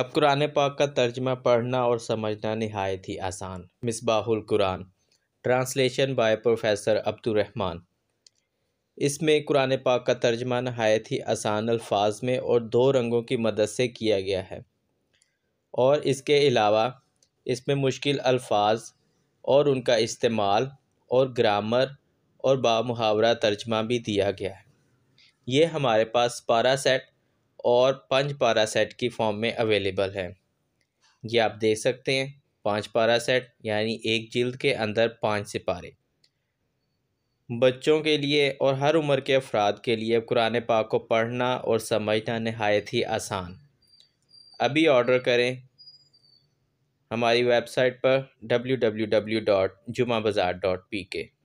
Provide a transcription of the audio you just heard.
अब कुरान पाक का तर्जमा पढ़ना और समझना नहायत ही आसान Misbahul Quran translation by professor Abdulrahman इसमें कुरान पाक का तर्जमा नहायत ही आसान अल्फाज में और दो रंगों की मदद से किया गया है और इसके अलावा इसमें मुश्किल अल्फाज और उनका इस्तेमाल और ग्रामर और बामुहावरा तर्जमा भी दिया गया है ये हमारे पास पारा सेट और पंच पारा सेट की फॉर्म में अवेलेबल है ये आप देख सकते हैं पांच पारा सेट यानी एक जिल्द के अंदर पांच सिपारे बच्चों के लिए और हर उम्र के अफराद के लिए कुरान पाक को पढ़ना और समझना नहायत ही आसान अभी ऑर्डर करें हमारी वेबसाइट पर डब्ल्यू डब्ल्यू डब्ल्यू डॉट जुमा बाज़ार पी के